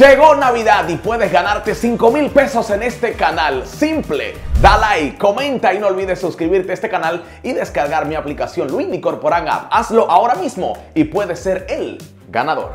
Llegó Navidad y puedes ganarte 5 mil pesos en este canal. Simple, da like, comenta y no olvides suscribirte a este canal y descargar mi aplicación Luis Corporan App. Hazlo ahora mismo y puedes ser el ganador.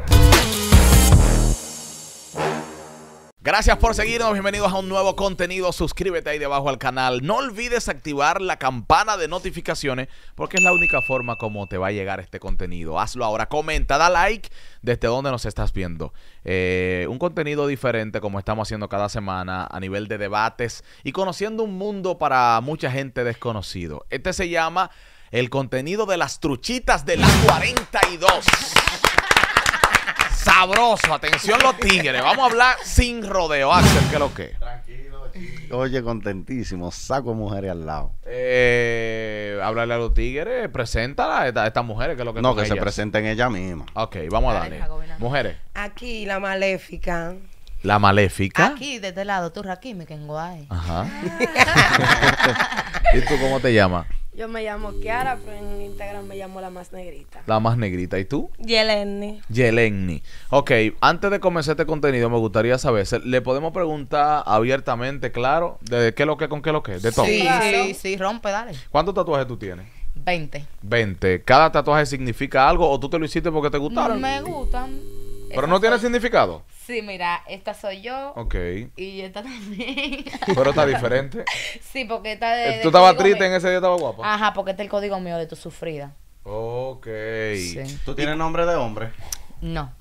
Gracias por seguirnos, bienvenidos a un nuevo contenido. Suscríbete ahí debajo al canal. No olvides activar la campana de notificaciones porque es la única forma como te va a llegar este contenido. Hazlo ahora, comenta, da like desde donde nos estás viendo. Eh, un contenido diferente como estamos haciendo cada semana a nivel de debates y conociendo un mundo para mucha gente desconocido. Este se llama el contenido de las truchitas de la 42 sabroso. Atención los tigres. Vamos a hablar sin rodeo, Axel, que lo que. Tranquilo, chico. Oye, contentísimo. Saco mujeres al lado. Eh, háblale a los tigres, preséntala a estas mujeres, que es lo que No, que se presenten ella misma. Ok, vamos a darle. Mujeres. Aquí la maléfica. La maléfica. Aquí, desde este lado, tú Raquime, me Guay. Ajá. ¿Y tú cómo te llamas? Yo me llamo Kiara, pero en Instagram me llamo la más negrita. La más negrita. ¿Y tú? Yelenni. Yelenni. Ok, antes de comenzar este contenido, me gustaría saber, ¿le podemos preguntar abiertamente, claro, de qué lo que con qué lo que? De todo. Sí, sí, sí, rompe, dale. ¿Cuántos tatuajes tú tienes? Veinte. Veinte. ¿Cada tatuaje significa algo o tú te lo hiciste porque te gustaron? Me gustan. Pero no tiene significado. Sí, mira, esta soy yo. Ok. Y esta también. Pero está diferente. sí, porque esta de. Eh, tú estabas triste en ese día, estaba guapa. Ajá, porque este es el código mío de tu sufrida. Ok. Sí. ¿Tú tienes nombre de hombre? No.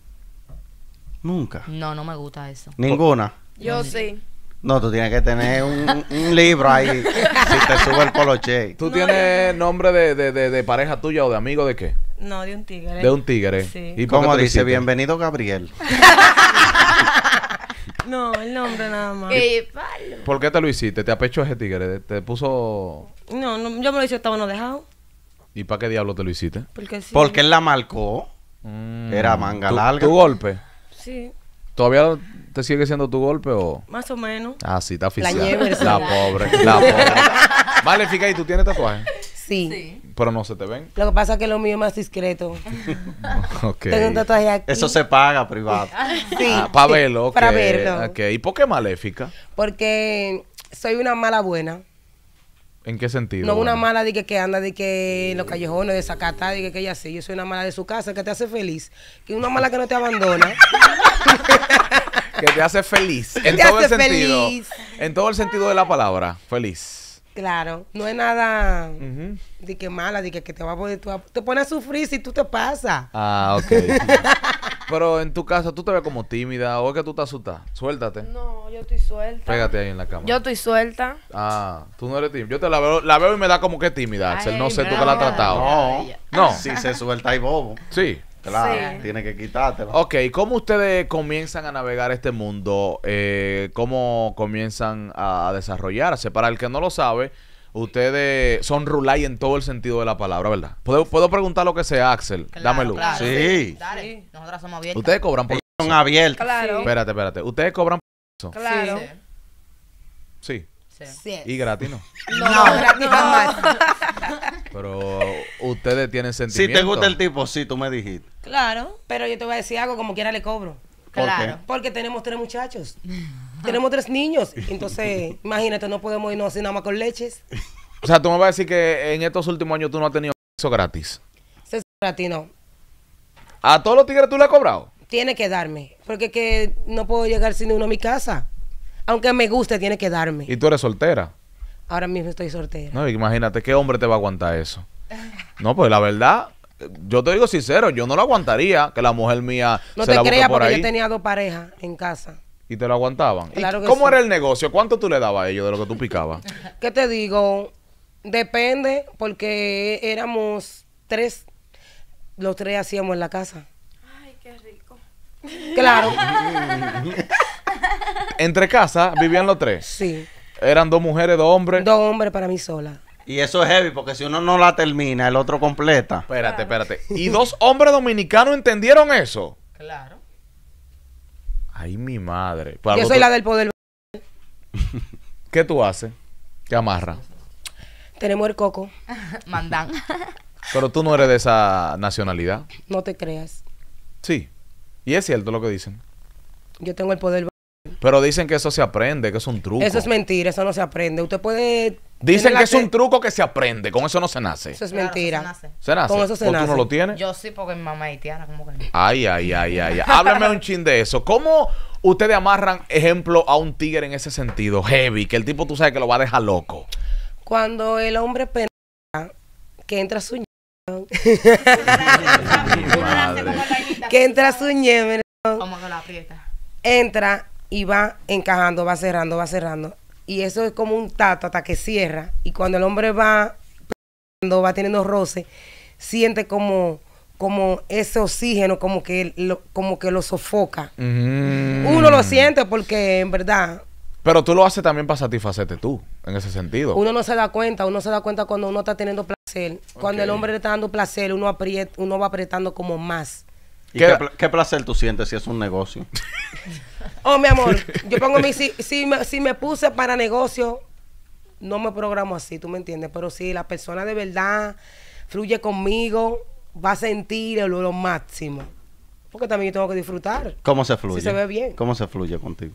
Nunca. No, no me gusta eso. ¿Ninguna? Yo sí. No, tú tienes que tener un, libro ahí si te sube el poloche. ¿Tú tienes nombre de, de, de pareja tuya o de amigo de qué? No, de un tigre. De un tigre. ¿Y como dice? Bienvenido, Gabriel. no, el nombre nada más. ¿Por qué te lo hiciste? ¿Te apechó ese tigre? ¿Te puso...? No, no yo me lo hice, estaba no dejado. ¿Y para qué diablo te lo hiciste? Porque Porque él la marcó. Mm. Era manga ¿Tu, larga. ¿Tu golpe? Sí. ¿Todavía te sigue siendo tu golpe o...? Más o menos. Ah, sí, está oficial. La, la pobre, la pobre. Vale, fíjate, tú tienes tatuaje? sí. Pero no se te ven. Lo que pasa es que lo mío es más discreto. okay. Tengo un Eso se paga privado. sí. Ah, para verlo. Para verlo. ¿Y por qué maléfica? Porque soy una mala buena. ¿En qué sentido? No una mala de que, anda de que en los callejones, de Zacatá, de que, ella sí. Yo soy una mala de su casa que te hace feliz. Que una mala que no te abandona. que te hace feliz. En todo el sentido. En todo el sentido de la palabra. Feliz. Claro, no es nada de que mala, de que, te va a poner, te pone a sufrir si tú te pasas. Ah, ok. Pero en tu casa ¿tú te ves como tímida o es que tú te asustas? Suéltate. No, yo estoy suelta. Pégate ahí en la cama. Yo estoy suelta. Ah, tú no eres tímida. Yo te la veo, la veo y me da como que tímida, Axel. No sé tú que la has tratado. No. No. Sí, se suelta y bobo. Sí. Claro, tiene que quitártelo. Ok, ¿cómo ustedes comienzan a navegar este mundo? Eh, ¿Cómo comienzan a desarrollarse? Para el que no lo sabe, ustedes son rulay en todo el sentido de la palabra, ¿verdad? ¿Puedo, preguntar lo que sea, Axel? Dame luz. sí. nosotras somos abiertos Ustedes cobran por Son abiertos. Claro. Espérate, espérate. ¿Ustedes cobran por eso? Claro. Sí. sí. Y gratis, ¿no? No, gratis Pero ustedes tienen sentido Si te gusta el tipo, sí, tú me dijiste. Claro, pero yo te voy a decir algo, como quiera le cobro. Claro, porque tenemos tres muchachos. tenemos tres niños. Entonces, imagínate, no podemos irnos así nada más con leches. O sea, tú me vas a decir que en estos últimos años tú no has tenido eso gratis. Sexo gratis, no. ¿A todos los tigres tú le has cobrado? Tiene que darme. Porque que no puedo llegar sin uno a mi casa. Aunque me guste, tiene que darme. ¿Y tú eres soltera? ahora mismo estoy soltera. No, imagínate, ¿qué hombre te va a aguantar eso? No, pues la verdad, yo te digo sincero, yo no lo aguantaría que la mujer mía no se te la creas por porque yo tenía dos parejas en casa. ¿Y te lo aguantaban? Claro ¿Cómo era el negocio? ¿Cuánto tú le dabas a ellos de lo que tú picabas? ¿Qué te digo? Depende, porque éramos tres, los tres hacíamos en la casa. Ay, qué rico. Claro. ¿Entre casa vivían los tres? Sí. Eran dos mujeres, dos hombres. Dos hombres para mí sola. Y eso es heavy porque si uno no la termina, el otro completa. Espérate, espérate. ¿Y dos hombres dominicanos entendieron eso? Claro. Ay, mi madre. Pues Yo soy la del poder. ¿Qué tú haces? ¿Qué amarra? Tenemos el coco. Mandán. Pero tú no eres de esa nacionalidad. No te creas. Sí. Y es cierto lo que dicen. Yo tengo el poder. Pero dicen que eso se aprende, que es un truco. Eso es mentira, eso no se aprende. Usted puede. Dicen que es un truco que se aprende, con eso no se nace. Eso es mentira. se nace. Con eso se tú no lo tienes? Yo sí, porque mi mamá es haitiana, como que Ay, ay, ay, ay, ay. Háblame un chin de eso. ¿Cómo ustedes amarran, ejemplo, a un tigre en ese sentido, heavy, que el tipo tú sabes que lo va a dejar loco? Cuando el hombre pena que entra su que entra su ñeme, Como que la aprieta. entra y va encajando, va cerrando, va cerrando. Y eso es como un tato hasta que cierra. Y cuando el hombre va, va teniendo roce, siente como como ese oxígeno como que lo, como que lo sofoca. Mm. Uno lo siente porque en verdad. Pero tú lo haces también para satisfacerte tú, en ese sentido. Uno no se da cuenta, uno se da cuenta cuando uno está teniendo placer. Cuando el hombre le está dando placer, uno aprieta, uno va apretando como más qué, placer tú sientes si es un negocio? oh, mi amor, yo pongo mi... Si, si, me, puse para negocio, no me programo así, tú me entiendes. Pero si la persona de verdad fluye conmigo, va a sentir lo, máximo. Porque también yo tengo que disfrutar. ¿Cómo se fluye? Si se ve bien. ¿Cómo se fluye contigo?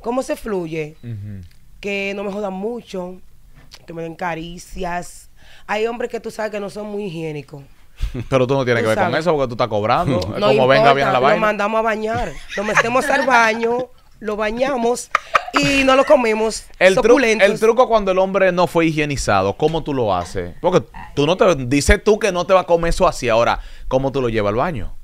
¿Cómo se fluye? Que no me jodan mucho, que me den caricias. Hay hombres que tú sabes que no son muy higiénicos. Pero tú no tienes que ver con eso porque tú estás cobrando. como venga bien la vaina. Lo mandamos a bañar. Lo metemos al baño, lo bañamos y no lo comemos. El, truco, el truco cuando el hombre no fue higienizado, ¿cómo tú lo haces? Porque tú no te. Dices tú que no te va a comer eso así. Ahora, ¿cómo tú lo llevas al baño?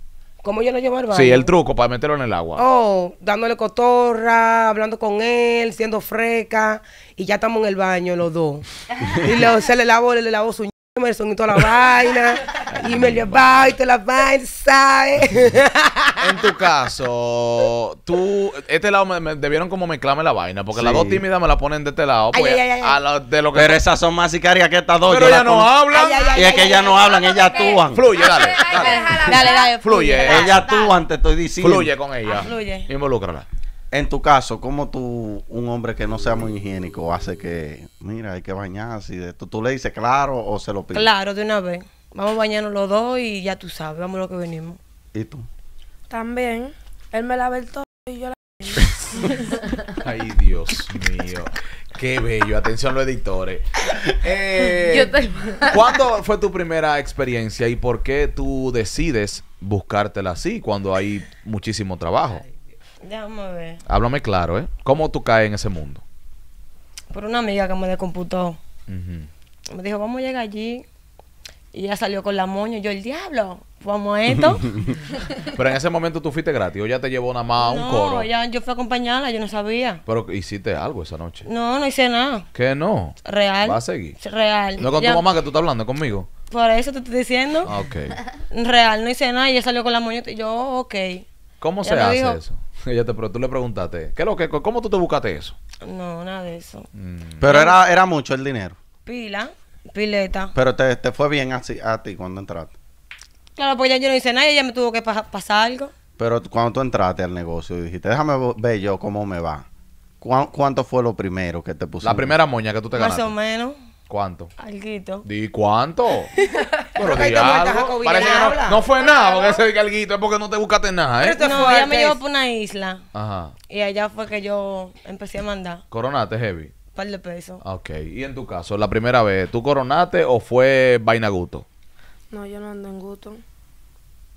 ¿Cómo yo lo llevo al baño? Sí, el truco para meterlo en el agua. Oh, dándole cotorra, hablando con él, siendo freca. Y ya estamos en el baño los dos. y se le lavo, le lavo su Emerson y toda la vaina y me lleva y te va ¿sabes? en tu caso, tú, este lado me, debieron como mezclarme la vaina, porque las dos tímidas me la ponen de este lado. Pues, de lo que pero esas son más sicarias que estas dos. Pero ellas no hablan. y es que ellas no hablan, ellas actúan. Fluye, dale. Dale, dale. Fluye. Ellas actúan, te estoy diciendo. Fluye con ella. Ah, fluye. Involúcrala. En tu caso, ¿cómo tú, un hombre que no sea muy higiénico, hace que, mira, hay que bañarse y de ¿Tú le dices claro o se lo pides? Claro, de una vez. Vamos a bañarnos los dos y ya tú sabes, vamos lo que venimos. ¿Y tú? También. Él me lava el todo y yo la. Ay, Dios mío. Qué bello. Atención, los editores. Eh, ¿Cuándo fue tu primera experiencia y por qué tú decides buscártela así cuando hay muchísimo trabajo? déjame ver. Háblame claro, ¿eh? ¿Cómo tú caes en ese mundo? Por una amiga que me descomputó. Me dijo, vamos a llegar allí. Y ella salió con la moño. yo, el diablo, vamos a esto. Pero en ese momento tú fuiste gratis. O ya te llevó una más un coro. No, yo fui a acompañarla, yo no sabía. Pero hiciste algo esa noche. No, no hice nada. ¿Qué no? Real. ¿Va a seguir? Real. No con tu mamá que tú estás hablando conmigo. Por eso te estoy diciendo. Ah, ok. Real, no hice nada. y Ella salió con la moña. Y yo, ok. ¿Cómo se hace eso? Ella te, pero tú le preguntaste, ¿qué lo que, ¿cómo tú te buscaste eso? No, nada de eso. Mm. Pero era, era mucho el dinero. Pila. Pileta. Pero te, fue bien así, a ti cuando entraste. Claro, pues ya yo no hice nada, ella me tuvo que pasar algo. Pero cuando tú entraste al negocio y dijiste, déjame ver yo cómo me va. ¿Cuánto fue lo primero que te pusiste? La primera moña que tú te ganaste. Más o menos. ¿Cuánto? Alguito. ¿Di cuánto? Pero no, fue nada, porque ese alguito es porque no te buscaste nada, ¿eh? no, ella me llevó para una isla. Ajá. Y allá fue que yo empecé a mandar. ¿Coronate heavy par de pesos. Ok, y en tu caso, la primera vez, ¿tú coronaste o fue vaina gusto? No, yo no ando en gusto.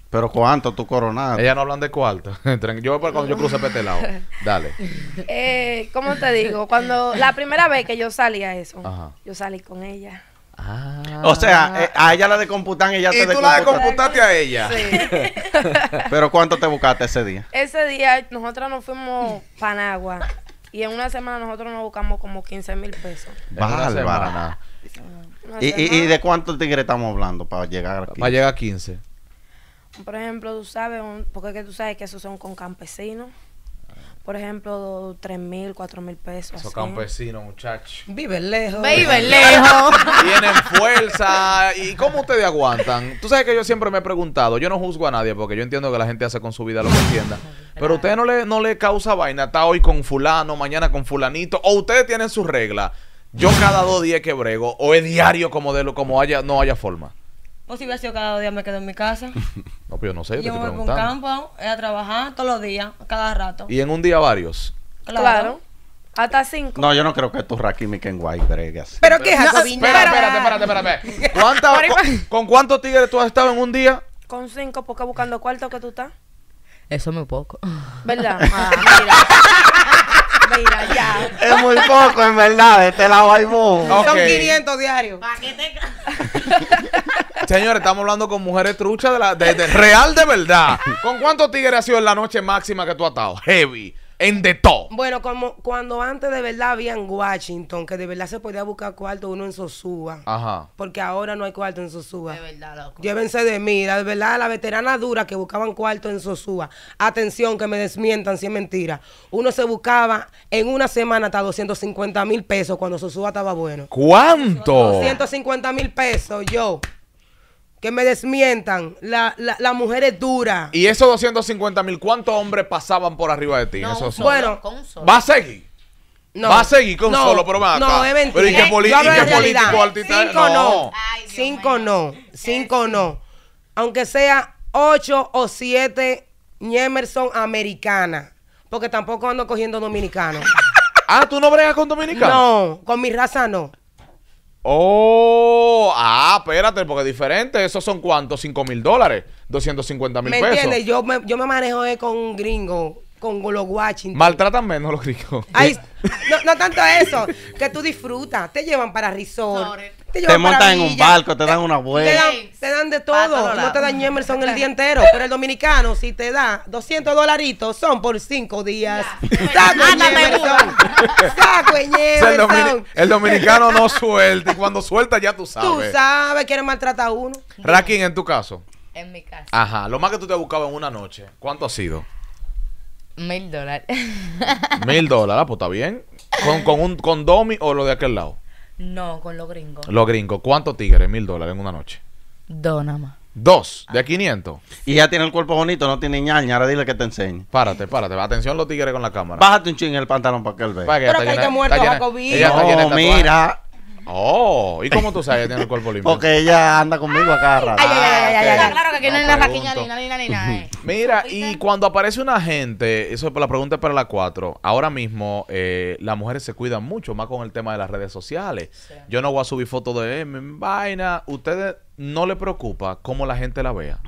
Pero ¿cuánto tú coronaste? Ella no hablan de cuarto. yo cuando yo cruce para este Dale. Eh, ¿Cómo te digo? Cuando la primera vez que yo salí a eso, yo salí con ella. Ah. O sea, eh, a ella la descomputan y ella ¿Y tú la computaste a ella. Sí. Pero ¿cuánto te buscaste ese día? Ese día nosotros nos fuimos Panagua y en una semana nosotros nos buscamos como 15 mil pesos. Vale ¿Y, ¿Y, ¿Y de cuántos tigres estamos hablando para llegar a 15? llegar 15. Por ejemplo, tú sabes, porque que tú sabes que esos son con campesinos. Por ejemplo, 3 mil, 4 mil pesos. Esos campesinos, muchachos. Viven lejos. Viven lejos. Tienen fuerza. ¿Y cómo ustedes aguantan? Tú sabes que yo siempre me he preguntado. Yo no juzgo a nadie porque yo entiendo que la gente hace con su vida lo que entienda. Pero usted no le, no le causa vaina. Está hoy con fulano, mañana con fulanito. O ustedes tienen su regla, Yo cada dos días que brego, o es diario como de lo, como haya, no haya forma. o si hubiera sido cada dos días me quedo en mi casa. No, pero yo no sé, yo me voy un campo, he a trabajar todos los días, cada rato. Y en un día varios. Claro. Hasta cinco. No, yo no creo que tú que en Kenway bregas. Pero qué Jacob? espérate, espérate, espérate. con, con cuántos tigres tú has estado en un día? Con cinco, porque buscando cuarto que tú estás. Eso es muy poco. ¿Verdad? Ah, mira. mira, ya. Es muy poco, en verdad. De este lado hay mucho. Son 500 diarios. ¿Para qué te Señores, estamos hablando con mujeres truchas de la, real de verdad. ¿Con cuántos tigres ha sido en la noche máxima que tú has estado? Heavy en de todo. Bueno, como cuando antes de verdad había en Washington, que de verdad se podía buscar cuarto uno en Sosúa. Ajá. Porque ahora no hay cuarto en Sosúa. De verdad, loco. Llévense de mí, de verdad, la veterana dura que buscaban cuarto en Sosúa. Atención, que me desmientan si es mentira. Uno se buscaba en una semana hasta 250 mil pesos cuando Sosúa estaba bueno. ¿Cuánto? 250 mil pesos, yo que me desmientan. La, la, la mujer es dura. ¿Y esos 250 mil, cuántos hombres pasaban por arriba de ti? bueno, va a seguir. va a seguir con no, solo, pero va No, es mentira. ¿y qué, político artista? Cinco no. cinco no. Cinco no. Aunque sea ocho o siete Niemerson americana. Porque tampoco ando cogiendo dominicanos. ah, ¿tú no bregas con dominicanos? No, con mi raza no. Oh, ah, espérate, porque es diferente. ¿Esos son cuántos? cinco mil dólares, 250 mil pesos. ¿Me entiendes? Yo me, yo me manejo eh, con gringo, con los Washington. Maltratan menos los gringos. no, tanto eso, que tú disfrutas. Te llevan para resort. Te, montan en un barco, te dan una vuelta. Te dan, de todo. No te dan Emerson el día entero. Pero el dominicano, si te da 200 dolaritos, son por 5 días. Saco Emerson. Saco El, dominicano no suelta. Y cuando suelta, ya tú sabes. Tú sabes, quién maltratar a uno. Rakin, en tu caso. En mi caso. Ajá. Lo más que tú te has buscado en una noche, ¿cuánto ha sido? Mil dólares. Mil dólares, ah, pues está bien. ¿Con, con, un, condomi o lo de aquel lado? No, con los gringos. Los gringos. ¿Cuántos tigres? Mil dólares en una noche. Dos nada más. Dos de ah. quinientos. 500. Y ya tiene el cuerpo bonito, no tiene ñaña. Ahora dile que te enseñe. Párate, párate. Atención los tigres con la cámara. Bájate un ching en el pantalón para que él vea. Pero que hay que muerto, a No, mira. Oh, ¿y cómo tú sabes que tiene el cuerpo limpio? Porque ella anda conmigo acá. Ay, ay, ay, claro que aquí no, ni eh. Mira, y cuando aparece una gente, eso es la pregunta para las cuatro ahora mismo eh, las mujeres se cuidan mucho más con el tema de las redes sociales. Yo no voy a subir fotos de eh, vaina. ¿Ustedes no le preocupa cómo la gente la vea?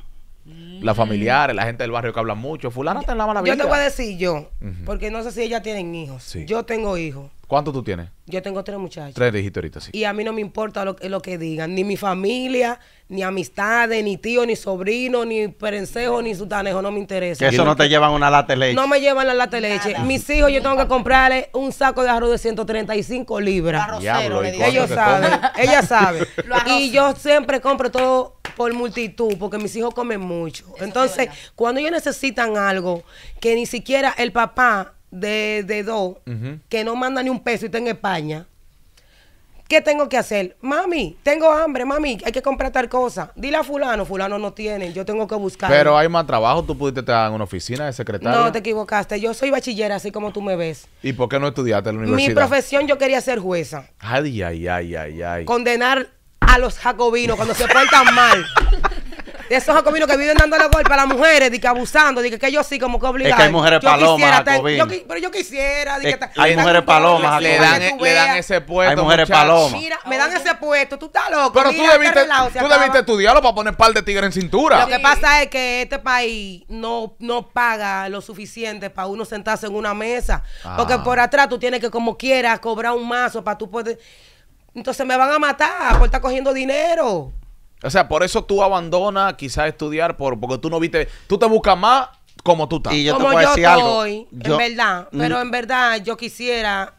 Las mm. familiares, la gente del barrio que habla mucho. Fulana está en la mala vida. Yo te voy a decir yo, porque no sé si ellas tienen hijos. Yo tengo hijos. ¿Cuánto tú tienes? Yo tengo tres muchachos. Tres dijiste ahorita, sí. Y a mí no me importa lo, que digan, ni mi familia, ni amistades, ni tío, ni sobrino, ni perencejo, ni sutanejo, no me interesa. ¿Que eso no te llevan una lata de leche? No me llevan la lata de leche. Mis hijos yo tengo que comprarles un saco de arroz de 135 libras. Diablo, Ellos saben, ella sabe. y yo siempre compro todo por multitud, porque mis hijos comen mucho. Entonces, cuando ellos necesitan algo que ni siquiera el papá de, de dos que no manda ni un peso y está en España, ¿qué tengo que hacer? Mami, tengo hambre, mami, hay que comprar tal cosa. Dile a fulano, fulano no tiene, yo tengo que buscar. Pero hay más trabajo, tú pudiste estar en una oficina de secretario. No, te equivocaste, yo soy bachillera, así como tú me ves. ¿Y por qué no estudiaste en la universidad? Mi profesión, yo quería ser jueza. Ay, ay, ay, ay, ay. Condenar a los jacobinos cuando se portan mal. de esos jacobinos que viven dándole gol a las mujeres, de que abusando, de que, yo sí, como que obligado. Es que hay mujeres palomas, Pero yo quisiera, Hay mujeres palomas, le, dan, le dan ese puesto. Hay mujeres palomas. me dan ese puesto, tú estás loco. Pero tú debiste, tú debiste estudiarlo para poner par de tigres en cintura. Lo que pasa es que este país no, no paga lo suficiente para uno sentarse en una mesa. Porque ah. por atrás tú tienes que, como quieras, cobrar un mazo para tú poder. Entonces me van a matar por estar cogiendo dinero. O sea, por eso tú abandonas quizás estudiar, por, porque tú no viste. Tú te buscas más como tú estás. Y yo como te puedo yo decir algo. Yo, en verdad. Pero en verdad, yo quisiera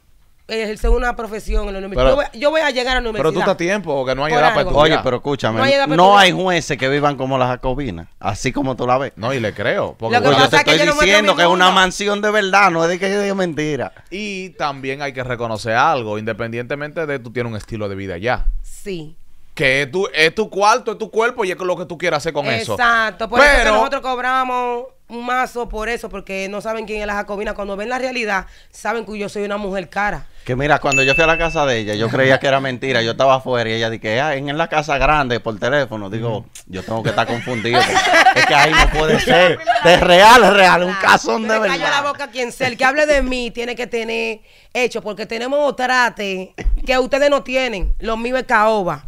ejercer una profesión en el universidad. yo, voy, a llegar a la universidad. Pero tú estás tiempo, que no hay edad para Oye, pero escúchame, no hay, jueces que vivan como las jacobinas, así como tú la ves. No, y le creo. Porque pues yo te estoy diciendo que es una mansión de verdad, no es de que yo diga mentira. Y también hay que reconocer algo, independientemente de tú tienes un estilo de vida ya. Sí que es tu, es tu cuarto, es tu cuerpo y es lo que tú quieras hacer con eso. Exacto, por eso nosotros cobramos un mazo por eso, porque no saben quién es la Jacobina. Cuando ven la realidad, saben que yo soy una mujer cara. Que mira, cuando yo fui a la casa de ella, yo creía que era mentira, yo estaba afuera y ella dije, ah, en la casa grande por teléfono. Digo, yo tengo que estar confundido. es que ahí no puede ser. De real, real, un cazón de verdad. Calla la boca quien sea, el que hable de mí tiene que tener hecho, porque tenemos trates que ustedes no tienen. Los míos es caoba.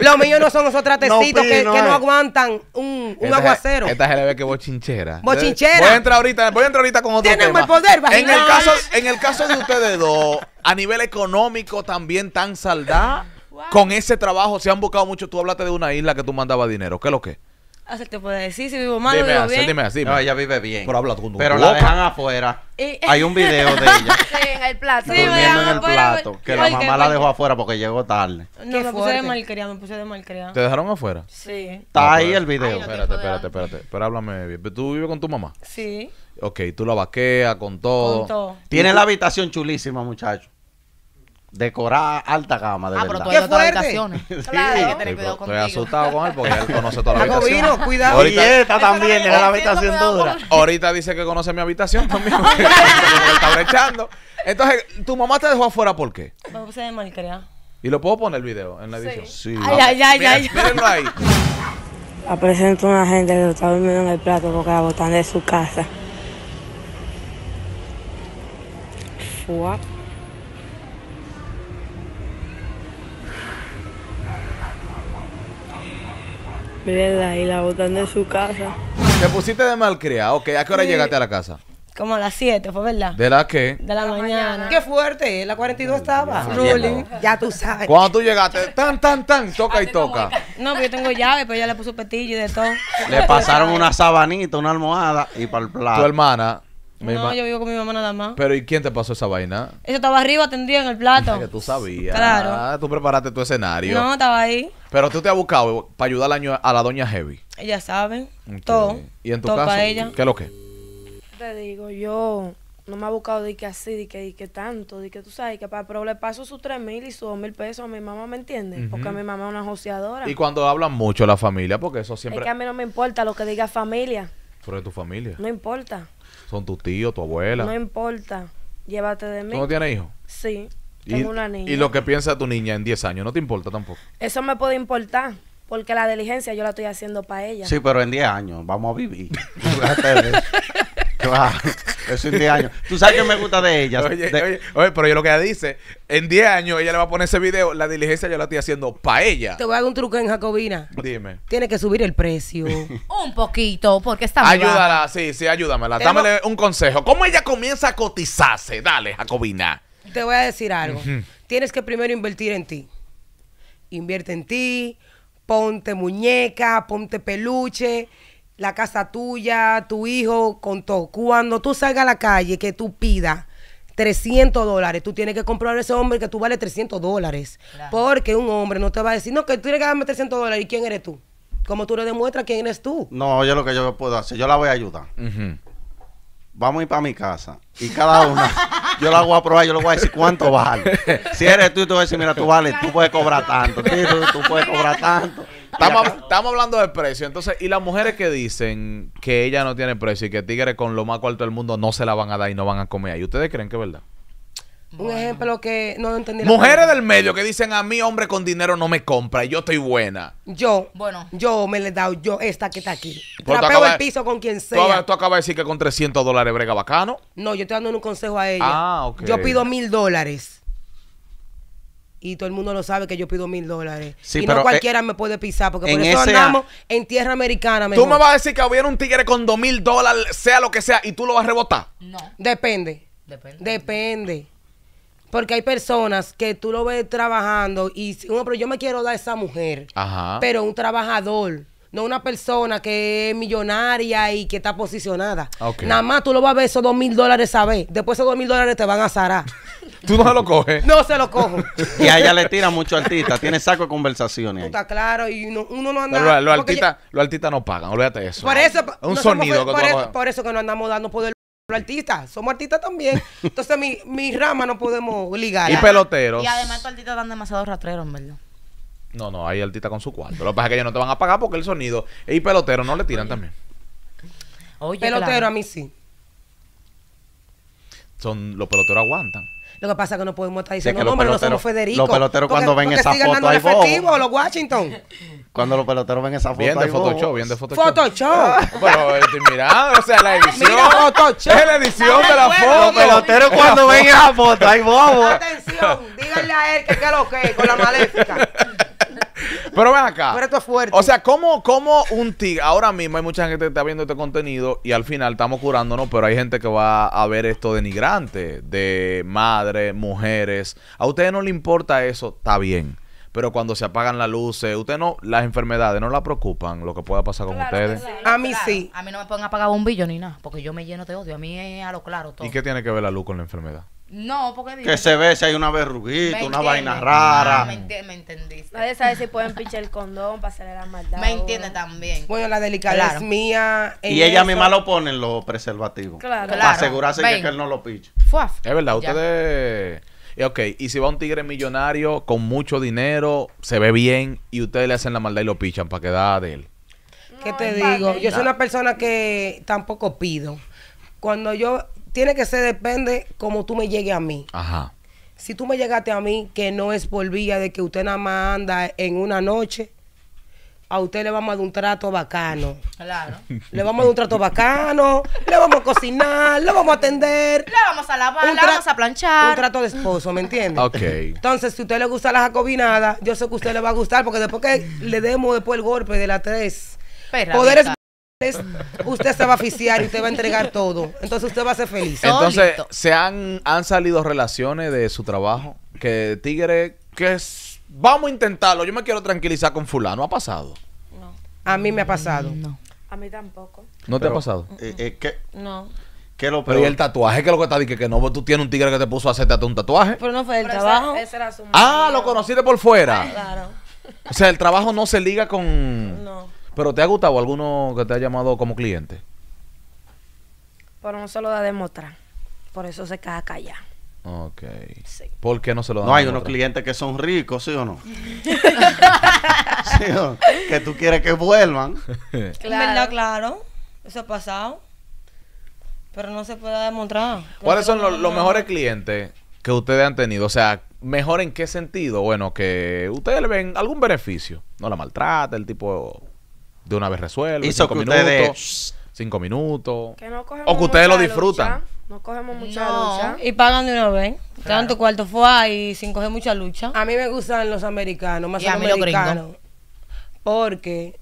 Los míos no son esos tratecitos que, no, aguantan un, un aguacero. esta se ve que bochinchera. Bochinchera. Voy a entrar ahorita, voy a entrar ahorita con otro Tenemos tema. el poder, En el caso, en el caso de ustedes dos, a nivel económico también tan saldada. Con ese trabajo se han buscado mucho. Tú hablaste de una isla que tú mandabas dinero. ¿Qué es lo que? Así ah, te puedo decir si vivo mal dime bien. Dime No, ella vive bien. Pero habla Pero la dejan afuera. Hay un video de ella. sí, en el plato. durmiendo en el pues. plato. Que la mamá la dejó afuera porque llegó tarde. No, me puse de malcriada, me puse de malcriada. ¿Te dejaron afuera? Sí. Está ahí el video. espérate, espérate, espérate, espérate. Pero háblame bien. ¿Tú vives con tu mamá? Sí. Ok, tú la vaqueas con todo. Tiene la habitación chulísima, muchacho. Decorada alta gama, de ah, Pero tú has habitaciones. Claro, sí. Estoy asustado con él porque él conoce toda la habitación. Vino, cuidado. Ahorita, y también en la habitación dura. Ahorita dice que conoce mi habitación también. está brechando. Entonces, ¿tu mamá te dejó afuera por qué? Me puse de ¿Y lo puedo poner el video en la edición? Sí. sí. Ay, ay, ay, Mírenlo ahí. a una gente que lo está durmiendo en el plato porque la botan de su casa. Mira ahí, la botan de su casa. Te pusiste de malcriado, ¿ok? ¿A qué hora llegaste a la casa? Como a las 7, fue verdad. ¿De la qué? De la, mañana. Qué fuerte, ¿eh? la 42 estaba. Ruling. Ya tú sabes. Cuando tú llegaste, tan, tan, tan, toca y toca. No, pero yo tengo llave, pero ella le puso petillo y de todo. Le pasaron una sabanita, una almohada y para el plato. Tu hermana no, yo vivo con mi mamá nada más. Pero ¿y quién te pasó esa vaina? Eso estaba arriba, tendido en el plato. que tú sabías. Claro. Ah, tú preparaste tu escenario. No, estaba ahí. Pero tú te has buscado para ayudar a la, a la doña Heavy. Ella sabe. Todo. ¿Y en tu caso? ¿Qué es lo que? Te digo, yo no me ha buscado de que así, de que, que tanto, de que tú sabes, que para, pero le paso sus tres mil y sus dos mil pesos a mi mamá, ¿me entiendes? Porque mi mamá es una joseadora. Y cuando hablan mucho la familia, porque eso siempre... Es que a mí no me importa lo que diga familia. Pero de tu familia. No importa. Son tus tíos, tu abuela. No importa. Llévate de mí. ¿Tú no tienes hijos? Sí. Tengo y, una niña. Y lo que piensa tu niña en 10 años, no te importa tampoco. Eso me puede importar. Porque la diligencia yo la estoy haciendo para ella. Sí, pero en 10 años vamos a vivir. claro. Es 10 años. Tú sabes que me gusta de ella. Oye, oye, pero yo lo que ella dice, en 10 años ella le va a poner ese video, la diligencia yo la estoy haciendo para ella. Te voy a dar un truco en Jacobina. Dime. Tiene que subir el precio. un poquito, porque está muy Ayúdala, sí, sí, ayúdamela. dame un consejo. ¿Cómo ella comienza a cotizarse? Dale, Jacobina. Te voy a decir algo. Tienes que primero invertir en ti. Invierte en ti, ponte muñeca, ponte peluche la casa tuya, tu hijo, con todo. Cuando tú salgas a la calle, que tú pidas 300 dólares, tú tienes que comprobar a ese hombre que tú vale 300 dólares. Porque un hombre no te va a decir, no, que tú tienes que darme 300 dólares. ¿Y quién eres tú? Como tú le demuestras quién eres tú? No, yo lo que yo puedo hacer, yo la voy a ayudar. Vamos a ir para mi casa. Y cada una, yo la voy a probar, yo le voy a decir cuánto vale. Si eres tú, tú voy a decir, mira, tú vales, tú puedes cobrar tanto. tú puedes cobrar tanto. Estamos, hablando de precio. Entonces, y las mujeres que dicen que ella no tiene precio y que Tigre con lo más cuarto del mundo no se la van a dar y no van a comer ahí. ¿Ustedes creen que es verdad? Un ejemplo que no entendí. Mujeres del medio que dicen a mí, hombre con dinero, no me compra y yo estoy buena. Yo, bueno, yo me le he dado yo esta que está aquí. Trapeo el piso con quien sea. Tú, acabas, de decir que con 300 dólares brega bacano. No, yo estoy dando un consejo a ella. Ah, yo pido mil dólares y todo el mundo lo sabe que yo pido mil dólares. y no eh, cualquiera me puede pisar, porque por eso andamos en tierra americana. Tú me vas a decir que hubiera un tigre con dos mil dólares, sea lo que sea, y tú lo vas a rebotar. No. Depende. Depende. Porque hay personas que tú lo ves trabajando y, uno pero yo me quiero dar a esa mujer, Ajá. pero un trabajador no una persona que es millonaria y que está posicionada. Nada más tú lo vas a ver esos dos mil dólares a ver. Después esos dos mil dólares te van a zarar. ¿Tú no se lo coges? No se lo cojo. y a ella le tiran mucho artista. Tiene saco de conversaciones. Está claro. Y uno, no anda... Los lo artistas lo no pagan. Olvídate eso. Por eso... Un sonido. por, eso, por, eso, que no andamos dando poder los artistas. Somos artistas también. Entonces mi, mi rama no podemos ligar. Y peloteros. Y además los artistas dan demasiado rastreros, en verdad. No, no, hay altita con su cuarto. Lo que pasa es que ellos no te van a pagar porque el sonido. Y pelotero no le tiran también. Oye, pelotero a mí sí. Son, los peloteros aguantan. Lo que pasa es que no podemos estar diciendo, es no, pero no somos Federico. Los peloteros porque, cuando ven esa foto ahí efectivo, los Washington. Cuando los peloteros ven esa foto Bien de Photoshop, bien de Photoshop. Photoshop. Bueno, ah, estoy mirando, o sea, la edición. Mira, Photoshop. Es la edición de la foto. Los peloteros cuando ven esa foto, ahí bobo. Atención, díganle a él que qué lo que con la maléfica. Pero ven acá. Pero esto es fuerte. O sea, como un tigre? Ahora mismo hay mucha gente que está viendo este contenido y al final estamos curándonos, pero hay gente que va a ver esto denigrante de madres, mujeres. A ustedes no les importa eso, está bien pero cuando se apagan las luces, usted no, las enfermedades no la preocupan, lo que pueda pasar con ustedes. a mí sí. A mí no me pueden apagar bombillo ni nada, porque yo me lleno de odio. A mí es a lo claro todo. ¿Y qué tiene que ver la luz con la enfermedad? No, porque Que se ve si hay una verruguita, una vaina rara. Ah, me, entendiste. Nadie sabe si pueden pinchar el condón para hacerle la maldad. Me entiende también. Bueno, la delicadeza es mía. Y ella misma lo pone en los preservativos. Claro. Para asegurarse de que él no lo pinche. Fuaf. Es verdad, ustedes. Eh, ok, y si va un tigre millonario con mucho dinero, se ve bien y ustedes le hacen la maldad y lo pichan para quedar de él. ¿Qué te digo? Yo soy una persona que tampoco pido. Cuando yo tiene que ser, depende como tú me llegues a mí. Ajá. Si tú me llegaste a mí, que no es por vía de que usted nada más anda en una noche, a usted le vamos a dar un trato bacano. Claro. Le vamos a dar un trato bacano, le vamos a cocinar, le vamos a atender. Le vamos a lavar, le vamos a planchar. Un trato de esposo, ¿me entiendes? Ok. Entonces, si a usted le gusta la jacobinada, yo sé que a usted le va a gustar, porque después que le demos después el golpe de la tres, Perra poderes usted se va a oficiar y usted va a entregar todo. Entonces usted va a ser feliz. Entonces, ¿se han, han salido relaciones de su trabajo? Que Tigre, que vamos a intentarlo, yo me quiero tranquilizar con fulano, ¿ha pasado? No. A mí me ha pasado. No. A mí tampoco. ¿No te ha pasado? Eh, eh, no. qué lo Pero y el tatuaje, que es lo que está diciendo, que no, tú tienes un tigre que te puso a hacerte un tatuaje. Pero no fue el trabajo. Ah, lo conociste por fuera. Claro. O sea, el trabajo no se liga con... No. ¿Pero te ha gustado alguno que te ha llamado como cliente? Pero no se lo da a demostrar. Por eso se caja callado. Ok. Sí. ¿Por qué no se lo dan? No, hay unos clientes que son ricos, ¿sí o no? ¿Sí o no? Que tú quieres que vuelvan. Claro. claro. Eso ha pasado. Pero no se puede demostrar. ¿Cuáles son los, los mejores clientes que ustedes han tenido? O sea, ¿mejor en qué sentido? Bueno, que ustedes le ven algún beneficio. No la maltrata, el tipo de una vez resuelve. Hizo cinco que minutos, ustedes... Cinco minutos. o que ustedes lo disfrutan. No cogemos mucha lucha. Y pagan de una vez. tanto cuarto fue ahí sin coger mucha lucha. A mí me gustan los americanos, más a americanos. porque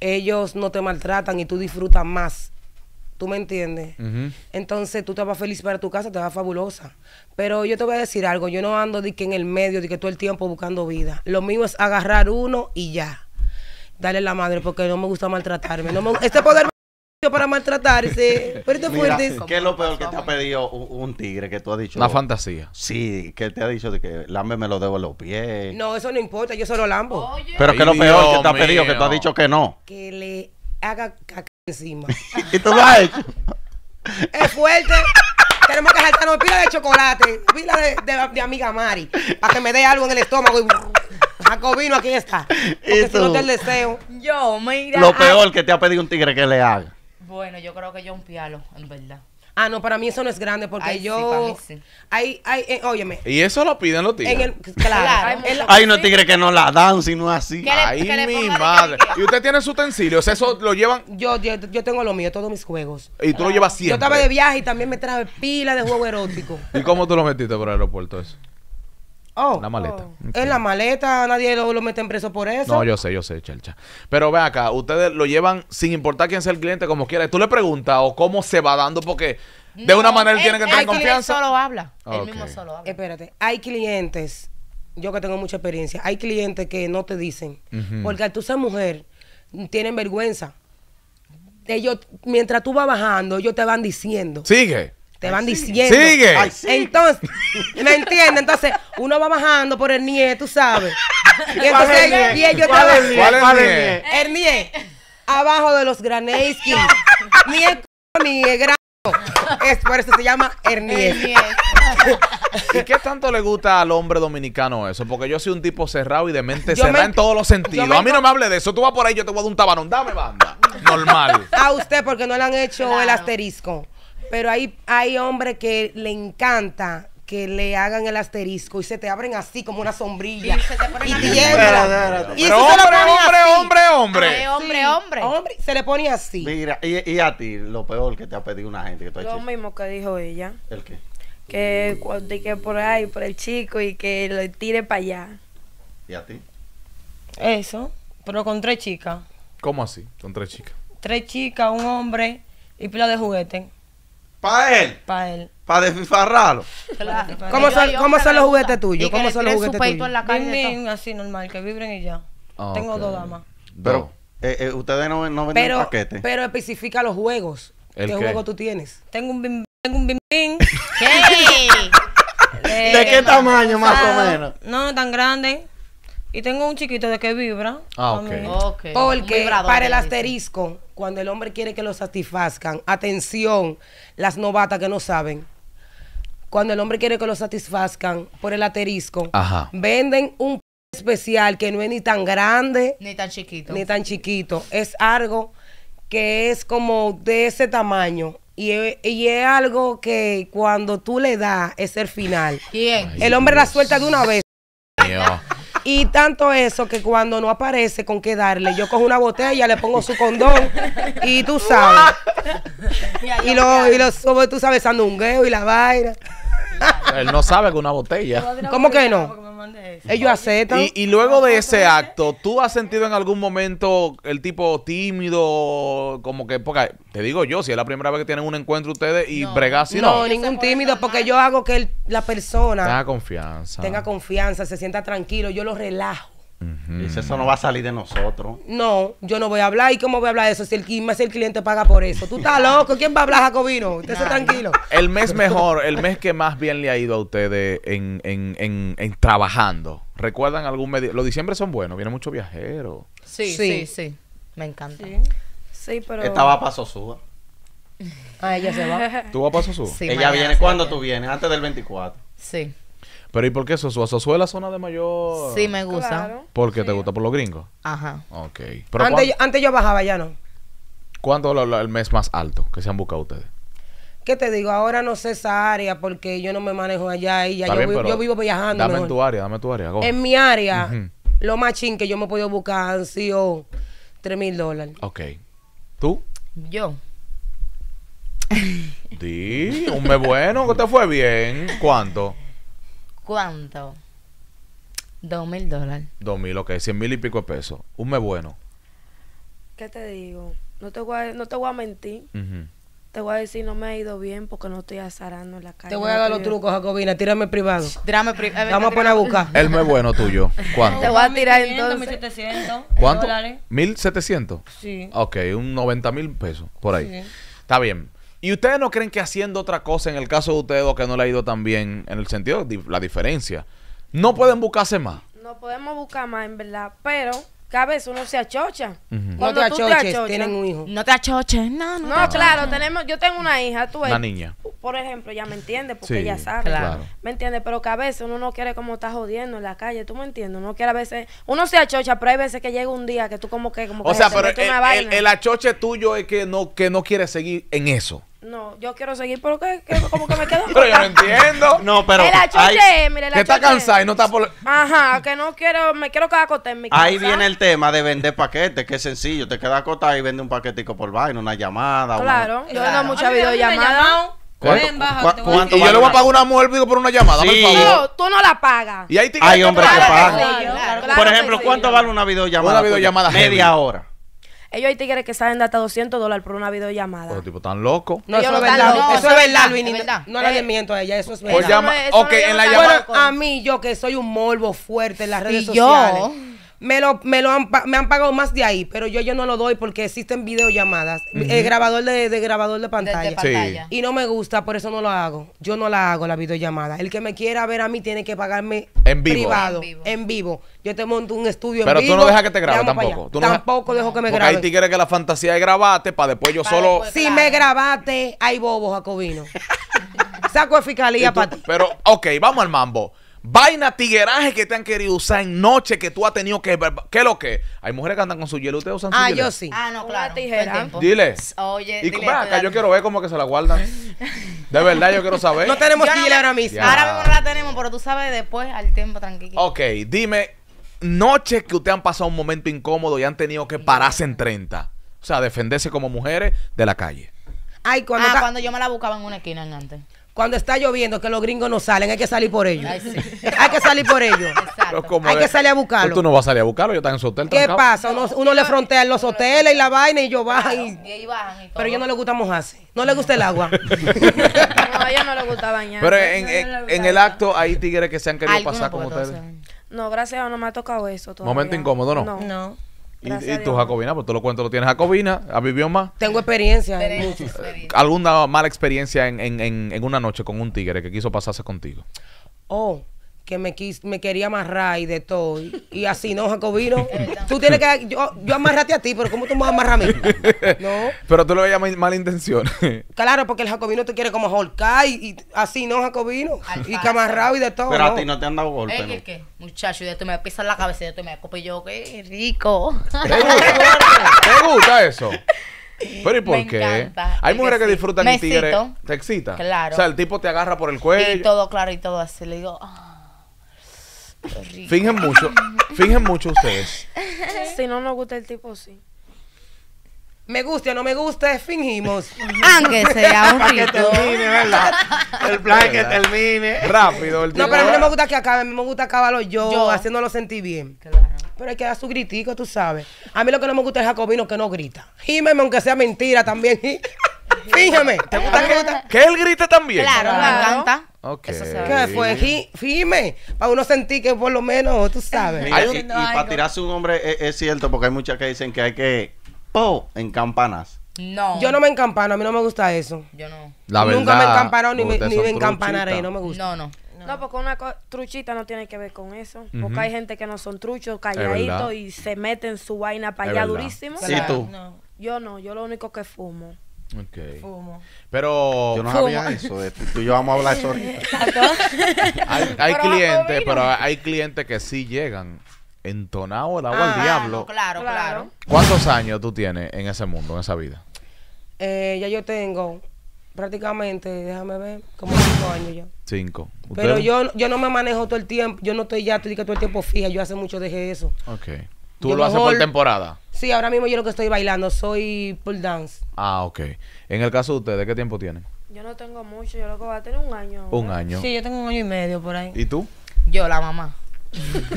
ellos no te maltratan y tú disfrutas más. ¿Tú me entiendes? Entonces tú te vas feliz para tu casa, te vas fabulosa. Pero yo te voy a decir algo, yo no ando de que en el medio, de que todo el tiempo buscando vida. Lo mío es agarrar uno y ya dale la madre porque no me gusta maltratarme. No me, este poder para maltratarse. Pero fuerte. ¿Qué es lo peor que te ha pedido un, tigre que tú has dicho? la fantasía. Sí, que te ha dicho de que lambe me lo debo en los pies. No, eso no importa, yo solo lambo. Pero ¿qué es lo peor que te ha pedido que tú has dicho que no? Que le haga caca encima. ¿Y tú lo has hecho? es fuerte. Tenemos que saltarnos pila de chocolate, pila de, de amiga Mari, para que me dé algo en el estómago y Jacobino, aquí está. Eso si no el deseo. Yo, mira. Lo ah. peor que te ha pedido un tigre que le haga. Bueno, yo creo que yo un pialo, en verdad. Ah, no, para mí eso no es grande porque yo. sí. Ay, eh, óyeme. Y eso lo piden los tigres. claro. hay unos tigres que no la dan, sino así. Ahí, mi madre. ¿Y usted tiene sus utensilios? ¿Eso lo llevan? Yo, yo, tengo lo mío, todos mis juegos. ¿Y tú lo llevas siempre? Yo estaba de viaje y también me traje pila de juego erótico. ¿Y cómo tú lo metiste por el aeropuerto eso? Oh, la maleta. Oh. En la maleta, nadie lo, lo en preso por eso. No, yo sé, yo sé, chelcha. Pero ve acá, ustedes lo llevan sin importar quién sea el cliente, como quiera. Tú le preguntas o cómo se va dando, porque de una manera él, tiene que tener confianza. Él solo habla. Él mismo solo habla. Espérate, hay clientes, yo que tengo mucha experiencia, hay clientes que no te dicen, porque tú ser mujer, tienen vergüenza. Ellos, mientras tú vas bajando, ellos te van diciendo. Sigue te van diciendo. Sigue. Entonces, ¿me entiendes? Entonces, uno va bajando por el NIE, tú sabes. Y entonces ¿Cuál, es el El abajo de los granes ni el ni por eso se llama Hernie ¿Y qué tanto le gusta al hombre dominicano eso? Porque yo soy un tipo cerrado y de mente cerrada en todos los sentidos. A mí no me hable de eso. Tú vas por ahí, yo te voy a un tabanón. Dame banda. Normal. A usted, porque no le han hecho el asterisco. Pero hay, hay hombres que le encanta que le hagan el asterisco y se te abren así como una sombrilla. Y se te ponen así. hombre, hombre, hombre, hombre, hombre, hombre, hombre. Se le pone así. Mira, y, a ti, lo peor que te ha pedido una gente que Lo mismo que dijo ella. ¿El qué? Que, que por ahí, por el chico y que lo tire para allá. ¿Y a ti? Eso, pero con tres chicas. ¿Cómo así? Con tres chicas. Tres chicas, un hombre y pila de juguetes. Para él. Para él. Para desfifarrarlo. Claro. ¿Cómo son, cómo son los juguetes tuyos? ¿Cómo son los juguetes tuyos? así normal, que vibren y ya. Ah, tengo dos damas. Pero, eh, eh, ustedes no, no venden pero, paquetes. Pero especifica los juegos. ¿Qué, juego tú tienes? Tengo un bim, tengo un bim, ¿Qué? ¿De, ¿De qué tamaño más o menos? No, tan grande. Y tengo un chiquito de que vibra. Ah, ok. Porque para el asterisco, cuando el hombre quiere que lo satisfazcan, atención, las novatas que no saben. Cuando el hombre quiere que lo satisfazcan por el asterisco, venden un especial que no es ni tan grande. Ni tan chiquito. Ni tan chiquito. Es algo que es como de ese tamaño. Y es, algo que cuando tú le das es el final. ¿Quién? El hombre la suelta de una vez. Y tanto eso que cuando no aparece con qué darle, yo cojo una botella, le pongo su condón y tú sabes. y, lo, y lo, tú sabes, sandungueo y la vaina. Él no sabe que una botella. ¿Cómo que no? Ellos aceptan. Y, luego de ese acto, ¿tú has sentido en algún momento el tipo tímido? Como que, porque te digo yo, si es la primera vez que tienen un encuentro ustedes y bregas y no. No, ningún tímido, porque yo hago que la persona tenga confianza. Tenga confianza, se sienta tranquilo, yo lo relajo y eso no va a salir de nosotros. No, yo no voy a hablar. ¿Y cómo voy a hablar eso? Si el, el cliente paga por eso. Tú estás loco. ¿Quién va a hablar, Jacobino? Usted tranquilo. El mes mejor, el mes que más bien le ha ido a ustedes en, en, en, trabajando. ¿Recuerdan algún medio? Los diciembre son buenos, viene mucho viajero, Sí, sí, sí, Me encanta. Sí, sí pero. estaba va paso ah, ella se va. ¿Tú vas paso paso Sí, ella viene. cuando tú vienes? Antes del 24. Sí. Pero ¿y por qué Sosúa? ¿Sosúa es la zona de mayor...? Sí, me gusta. porque ¿Te gusta por los gringos? Ajá. Ok. antes, yo, bajaba, ya no. ¿Cuánto es el mes más alto que se han buscado ustedes? ¿Qué te digo? Ahora no sé esa área porque yo no me manejo allá y ya yo, vivo, viajando. Dame en tu área, dame tu área. En mi área, lo más ching que yo me he podido buscar han sido 3 mil dólares. Ok. ¿Tú? Yo. Sí un mes bueno, que te fue bien. ¿Cuánto? ¿Cuánto? Dos mil dólares. Dos mil, ok. Cien mil y pico de pesos. Un mes bueno. ¿Qué te digo? No te voy a, no te voy a mentir. Te voy a decir, no me ha ido bien porque no estoy azarando en la calle. Te voy a dar los trucos, Jacobina. Tírame privado. Tírame privado. Vamos a poner a buscar. El mes bueno tuyo. ¿Cuánto? Te voy a tirar entonces. 1700. ¿Cuánto? 1700. Sí. Ok, un 90 mil pesos por ahí. Está bien. ¿Y ustedes no creen que haciendo otra cosa, en el caso de ustedes o que no le ha ido tan bien, en el sentido de la diferencia, no pueden buscarse más? No podemos buscar más, en verdad, pero cada vez uno se achocha. Cuando te achoches, tienen un hijo. No te achoches, no, no. No, claro, tenemos, yo tengo una hija, tú Una niña. Por ejemplo, ya me entiendes porque ya ella sabe. Claro. ¿Me entiendes, Pero que a veces uno no quiere como está jodiendo en la calle, tú me entiendes. Uno quiere a veces, uno se achocha, pero hay veces que llega un día que tú como que, como o sea, pero el, el, achoche tuyo es que no, que no quiere seguir en eso. No, yo quiero seguir, pero que, que como que me quedo. pero yo no entiendo. No, pero. La choche, mire, la que está cansada y no está por. Ajá, que no quiero, me quiero quedar acotada en mi casa. Ahí viene el tema de vender paquetes, que es sencillo. Te quedas acotada y vende un paquetico por vaina, una llamada. Claro, yo claro. muchas videollamadas. ¿Cuánto, ¿Cuánto, y yo le voy a pagar una mujer por una llamada, sí. por favor. No, tú no la pagas. Y ahí te que, que por ejemplo, ¿cuánto vale una videollamada? Una videollamada. Media hora. Ellos hay tigres que saben de hasta 200 dólares por una videollamada. Pero tipo tan loco. No, eso, es verdad. No, eso es verdad, No, le eh, miento a ella, eso es verdad. en la a mí, yo que soy un morbo fuerte en las redes sociales me lo, me lo han, me han pagado más de ahí, pero yo, yo no lo doy porque existen videollamadas, el eh, grabador de, de, grabador de pantalla. Y no me gusta, por eso no lo hago. Yo no la hago la videollamada. El que me quiera ver a mí tiene que pagarme en privado, en vivo. Yo te monto un estudio pero en vivo. Pero tú no dejas que te grabe tampoco. tampoco dejo que me grabes grabe. Ahí quieres que la fantasía de grabarte para después yo solo. Si me grabaste, hay bobo, Jacobino. Saco de fiscalía para ti. Pero, ok, vamos al mambo. Vaina tigueraje que te han querido usar en noche que tú has tenido que. ¿Qué es lo que? Hay mujeres que andan con su hielo, ustedes usan su Ah, yo sí. Ah, no, claro. tijera. Dile. Oye, y dile, acá, yo quiero ver cómo que se la guardan. De verdad, yo quiero saber. No tenemos ahora mismo. Ahora mismo no la tenemos, pero tú sabes después, al tiempo tranquilo. Ok, dime, noches que ustedes han pasado un momento incómodo y han tenido que pararse en 30. O sea, defenderse como mujeres de la calle. Ay, cuando ah, cuando yo me la buscaba en una esquina antes cuando está lloviendo que los gringos no salen, hay que salir por ellos. hay que salir por ellos. hay que salir a buscarlo. pero pues tú no vas a salir a buscarlo, yo están en su hotel. ¿Qué pasa? Uno, le frontea en los hoteles y la vaina y yo bajo. Y... y, bajan y todo. Pero yo no le gusta mojarse. No le gusta el agua. no, a ellos no le gusta bañar. Pero en, el acto hay tigres que se han querido pasar con ustedes. No, gracias a no me ha tocado eso. Todavía. Momento incómodo, ¿no? No. no. Y, tú Jacobina, pues tú lo cuento, lo tienes Jacobina, has vivido más. Tengo experiencia. ¿Alguna mala experiencia en, una noche con un tigre que quiso pasarse contigo? Oh, que me, quis, me quería amarrar y de todo. Y, así, ¿no, Jacobino? tú tienes que... Yo, yo amarrate a ti, pero ¿cómo tú me vas a amarrar a mí? ¿No? Pero tú lo veías mal, intención. claro, porque el Jacobino te quiere como holcar y, así, ¿no, Jacobino? y que amarrado y de todo. Pero a ti no te han dado golpe, ¿no? ¿Qué, Muchacho, y de tú me pisas la cabeza y de tú me copo yo, qué rico. ¿Te gusta, eso? Pero ¿y por qué? Hay mujeres que, disfrutan de y ¿Te excita? Claro. O sea, el tipo te agarra por el cuello. Y todo, claro, y todo así. Le digo, ah. Fingen mucho, fingen mucho ustedes. Si no nos gusta el tipo, sí. Me guste o no me guste, fingimos. Aunque sea un que termine, ¿verdad? El plan que termine. Rápido, el No, pero a mí no me gusta que acabe, a mí me gusta acabarlo yo, haciéndolo sentir bien. Pero hay que dar su gritico, tú sabes. A mí lo que no me gusta es Jacobino que no grita. Gímeme, aunque sea mentira también. Fíjame. ¿Te gusta que ¿Que él grite también? Claro, me encanta. Okay. fue para uno sentir que por lo menos, tú sabes. y, para tirarse un hombre e-, es, cierto, porque hay muchas que dicen que hay que po en campanas. No. Yo no me encampano, a mí no me gusta eso. Yo no. Nunca me encamparon ni me, ni encampanaré, no me gusta. No, no. No, porque una truchita no tiene que ver con eso. Porque hay gente que no son truchos, calladitos y se meten su vaina para allá durísimo. Sí, tú. Yo no, yo lo único que fumo. Ok. Pero yo no sabía eso. De, tú y yo vamos a hablar eso ahorita. hay, clientes, pero hay clientes que sí llegan entonado el agua al ah, diablo. claro, claro. ¿Cuántos años tú tienes en ese mundo, en esa vida? Eh, ya yo tengo prácticamente, déjame ver, como cinco años ya. Cinco. Pero yo, yo no me manejo todo el tiempo, yo no estoy ya dices todo el tiempo fija, yo hace mucho dejé eso. Ok. Tú lo haces por temporada. Sí, ahora mismo yo lo que estoy bailando soy pull dance. Ah, ok. En el caso de ustedes, ¿qué tiempo tienen? Yo no tengo mucho, yo lo que voy a tener un año. Un año. Sí, yo tengo un año y medio por ahí. ¿Y tú? Yo, la mamá.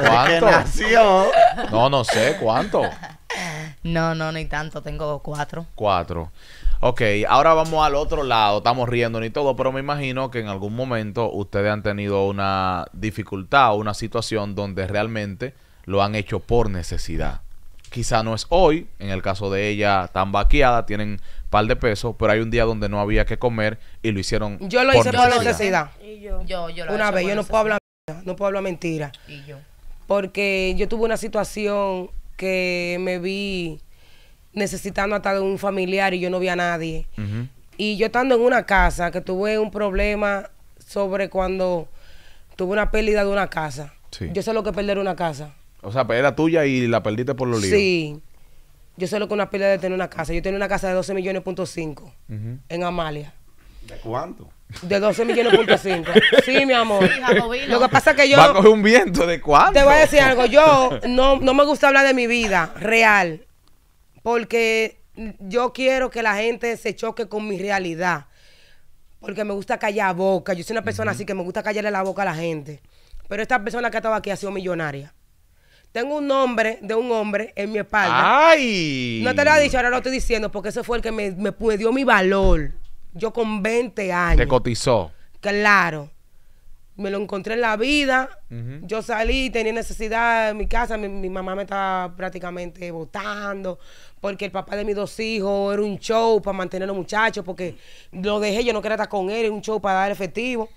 ¿Cuánto? ¿Cuánto? ¿Cuánto? No, no sé, ¿cuánto? No, no, ni tanto. Tengo cuatro. Cuatro. Ok, ahora vamos al otro lado. Estamos riendo ni todo, pero me imagino que en algún momento ustedes han tenido una dificultad o una situación donde realmente lo han hecho por necesidad. Quizá no es hoy, en el caso de ella tan vaqueada, tienen par de pesos, pero hay un día donde no había que comer y lo hicieron. por Yo lo hice por necesidad. Y yo. yo, yo una vez, yo no puedo hablar, no puedo hablar mentira. Y yo. Porque yo tuve una situación que me vi necesitando hasta de un familiar y yo no vi a nadie. Y yo estando en una casa que tuve un problema sobre cuando tuve una pérdida de una casa. Yo sé lo que perder una casa. O sea, pues era tuya y la perdiste por los libros. Sí. Yo sé lo que una pérdida de tener una casa. Yo tenía una casa de 12 millones.5 en Amalia. ¿De cuánto? De 12 Sí, mi amor. Lo que pasa es que yo. Va un viento de Te voy a decir algo. Yo no, me gusta hablar de mi vida real. Porque yo quiero que la gente se choque con mi realidad. Porque me gusta callar boca. Yo soy una persona así que me gusta callarle la boca a la gente. Pero esta persona que estaba aquí ha sido millonaria. Tengo un nombre de un hombre en mi espalda. ¡Ay! No te lo he dicho, ahora lo estoy diciendo porque ese fue el que me, me dio mi valor. Yo con 20 años. Te cotizó. Claro. Me lo encontré en la vida. Yo salí, tenía necesidad en mi casa. Mi, mamá me estaba prácticamente botando. Porque el papá de mis dos hijos era un show para mantener a los muchachos. Porque lo dejé, yo no quería estar con él. Era un show para dar efectivo.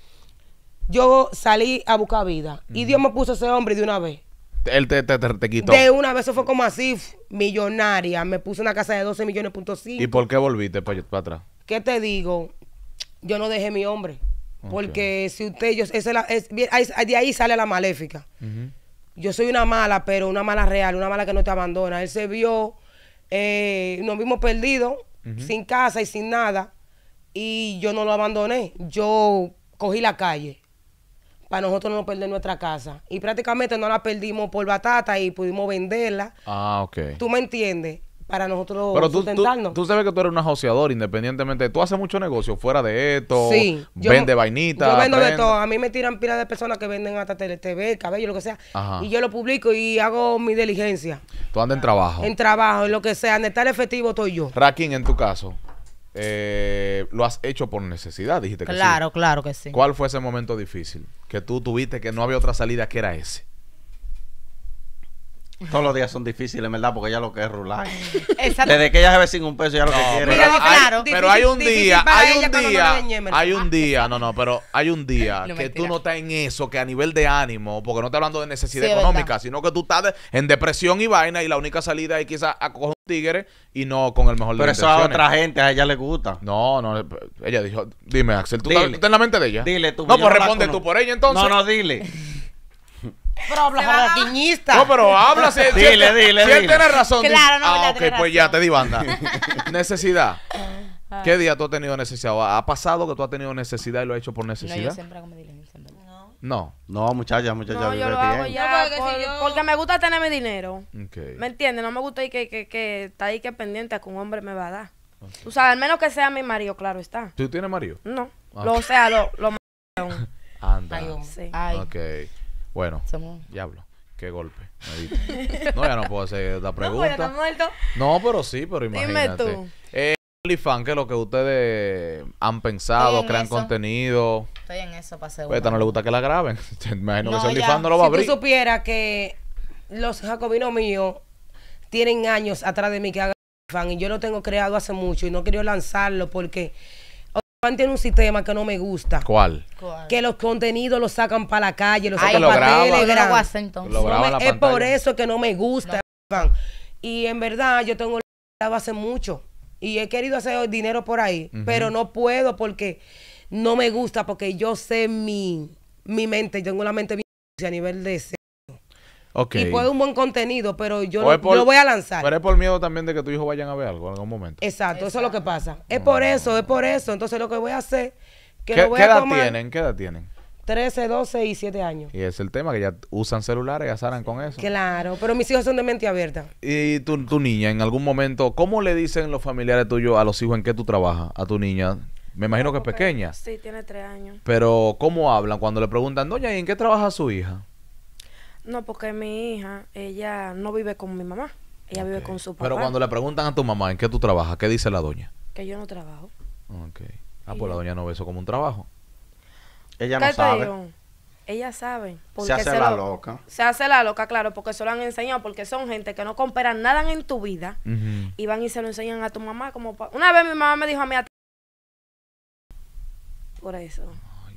Yo salí a buscar vida. Y Dios me puso ese hombre de una vez. Él te, te, quitó. De una vez, fue como así, millonaria. Me puse una casa de 12 millones punto ¿Y por qué volviste para atrás? ¿Qué te digo? Yo no dejé mi hombre. Porque si usted, es de ahí sale la maléfica. Yo soy una mala, pero una mala real, una mala que no te abandona. Él se vio, eh, nos vimos perdidos, sin casa y sin nada. Y yo no lo abandoné. Yo cogí la calle para nosotros no perder nuestra casa. Y prácticamente no la perdimos por batata y pudimos venderla. Ah, ok. ¿Tú me entiendes? Para nosotros Pero tú, Tú, sabes que tú eres un asociador independientemente. Tú haces mucho negocio fuera de esto. Sí. Vende yo, Yo vendo de todo. A mí me tiran pilas de personas que venden hasta TV, cabello, lo que sea. Y yo lo publico y hago mi diligencia. Tú andas en trabajo. En trabajo, en lo que sea. En estar efectivo estoy yo. Racking, en tu caso. Eh, lo has hecho por necesidad, dijiste que sí. Claro, claro que sí. ¿Cuál fue ese momento difícil? Que tú tuviste que no había otra salida que era ese. Todos los días son difíciles, ¿verdad? Porque ella lo que es rular. Desde que ella se ve sin un peso, ya lo que quiere. Pero, hay, claro, pero hay, un día, hay un día, hay un día, no, no, pero hay un día que tú no estás en eso, que a nivel de ánimo, porque no estoy hablando de necesidad económica, sino que tú estás en depresión y vaina y la única salida es quizás a coger un tigre y no con el mejor Pero eso a otra gente, a ella le gusta. No, no, ella dijo, dime, Axel, tú, estás, en la mente de ella. Dile tú. No, pues responde tú por ella entonces. No, no, dile. Pero habla No, pero háblase. dile, dile, dile. tiene razón. ah, ok, pues ya te di banda. necesidad. Ah. ¿Qué día tú has tenido necesidad? ¿Ha pasado que tú has tenido necesidad y lo has hecho por necesidad? No, No. No, muchacha, muchacha. porque, me gusta tener mi dinero. ¿Me entiendes? No me gusta ir que, que, está ahí que pendiente a que un hombre me va a dar. O Tú al menos que sea mi marido, claro está. ¿Tú tienes marido? No. Lo, o sea, lo... lo Anda. Bueno, diablo. Qué golpe. no, ya no puedo hacer la pregunta. No, pero, no, pero sí, pero imagínate. Dime tú. Eh, OnlyFans, ¿qué es lo que ustedes han pensado, crean contenido? Estoy en eso para seguro. Pues, a esta no le gusta que la graben. Me imagino no, que OnlyFans no lo va a abrir. Si tú supieras que los jacobinos míos tienen años atrás de mí que hagan OnlyFans y yo lo tengo creado hace mucho y no quiero lanzarlo porque tiene un sistema que no me gusta. ¿Cuál? Que los contenidos los sacan para la calle, los ah, sacan para Telegram. es por eso que no me gusta. Y en verdad yo tengo hace mucho y he querido hacer dinero por ahí, pero no puedo porque no me gusta porque yo sé mi mi mente, tengo la mente bien a nivel de y puede un buen contenido, pero yo lo, voy a lanzar. Pero es por miedo también de que tu hijo vayan a ver algo en algún momento. Exacto, eso es lo que pasa. Es ah. por eso, es por eso. Entonces lo que voy a hacer... Que ¿Qué, edad tienen? ¿Qué edad tienen? 13, 12 y 7 años. Y es el tema, que ya usan celulares, ya salen con eso. Claro, pero mis hijos son de mente abierta. ¿Y tu, niña en algún momento, cómo le dicen los familiares tuyos a los hijos en qué tú trabajas, a tu niña? Me imagino que es pequeña. Sí, tiene 3 años. Pero ¿cómo hablan cuando le preguntan, doña, ¿y en qué trabaja su hija? No, porque mi hija, ella no vive con mi mamá. Ella vive con su papá. Pero cuando le preguntan a tu mamá en qué tú trabajas, ¿qué dice la doña? Que yo no trabajo. Ok. Ah, pues la doña no ve eso como un trabajo. Ella no sabe. Ella sabe. Se hace la loca. Se hace la loca, claro, porque se lo han enseñado, porque son gente que no compran nada en tu vida y van y se lo enseñan a tu mamá. como Una vez mi mamá me dijo a mí... A... Por eso.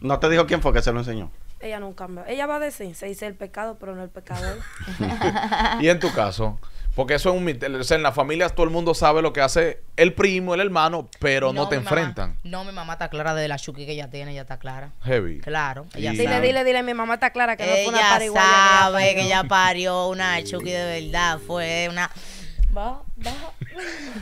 ¿No te dijo quién fue que se lo enseñó? ella nunca me... Ella va a decir, se dice el pecado, pero no el pecador. y en tu caso, porque eso es un o sea, en las familias todo el mundo sabe lo que hace el primo, el hermano, pero no, te enfrentan. no, mi mamá está clara de la chuki que ella tiene, ella está clara. Heavy. Claro. Ella dile, dile, dile, mi mamá está clara que ella una Sabe que ella parió una chuki de verdad, fue una Va,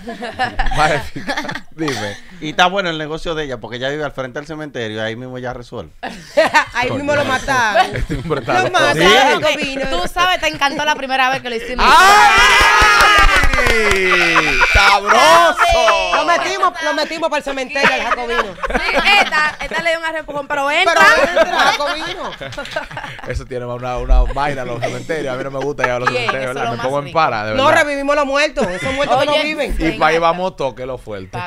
baja. dime. Y está bueno el negocio de ella, porque ella vive al frente del cementerio y ahí mismo ya resuelve. ahí mismo lo mataron. Lo mataron, Tú sabes, te encantó la primera vez que lo hicimos. ¡Ay! ¡Sabroso! Lo metimos, lo metimos para el cementerio el Jacobino. esta, esta le dio un arrempujón, pero entra. entra, Jacobino. Eso tiene una, una vaina en los cementerios. A mí no me gusta ir a los cementerios, ¿verdad? Me pongo en para, de No revivimos la esos muertos que no viven. Y para ahí vamos, toque lo fuerte.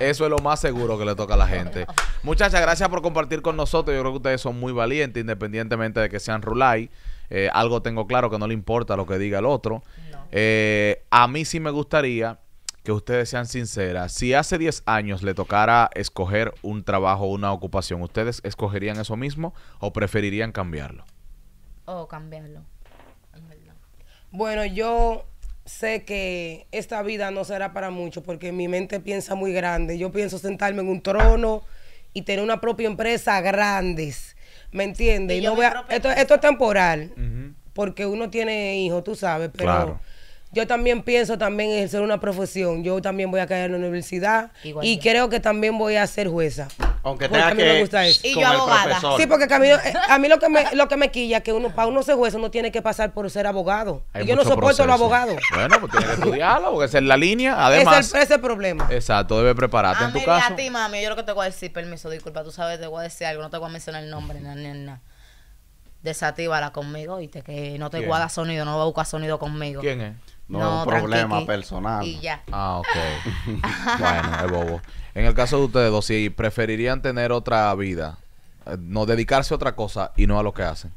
Eso es lo más seguro que le toca a la gente. Muchachas, gracias por compartir con nosotros. Yo creo que ustedes son muy valientes, independientemente de que sean Rulay. Eh, algo tengo claro que no le importa lo que diga el otro. Eh, a mí sí me gustaría que ustedes sean sinceras. Si hace 10 años le tocara escoger un trabajo o una ocupación, ¿ustedes escogerían eso mismo o preferirían cambiarlo? O oh, cambiarlo. Bueno, yo sé que esta vida no será para mucho porque mi mente piensa muy grande. Yo pienso sentarme en un trono y tener una propia empresa grandes. ¿Me entiendes? No esto, esto, es temporal. Porque uno tiene hijos, tú sabes, pero yo también pienso también en ejercer una profesión. Yo también voy a caer en la universidad y creo que también voy a ser jueza. Aunque tenga a mí que me gusta eso. Y yo abogada. Sí, porque eh, a mí, lo que me lo que me quilla es que uno para uno ser juez uno tiene que pasar por ser abogado. yo no soporto los abogados. Bueno, pues tienes que estudiarlo, porque esa es la línea. Además, ese es el problema. Exacto, debes prepararte en tu caso. A ti, mami, yo lo que te voy a decir, permiso, disculpa, tú sabes, te voy a decir algo, no te voy a mencionar el nombre, nada, nada. na desatívala conmigo, te Que no te guarda sonido, no va a buscar sonido conmigo. ¿Quién es? No, no, un problema personal. Y ya. Ah, ok. bueno, es bobo. En el caso de ustedes dos, si preferirían tener otra vida, eh, no dedicarse a otra cosa y no a lo que hacen.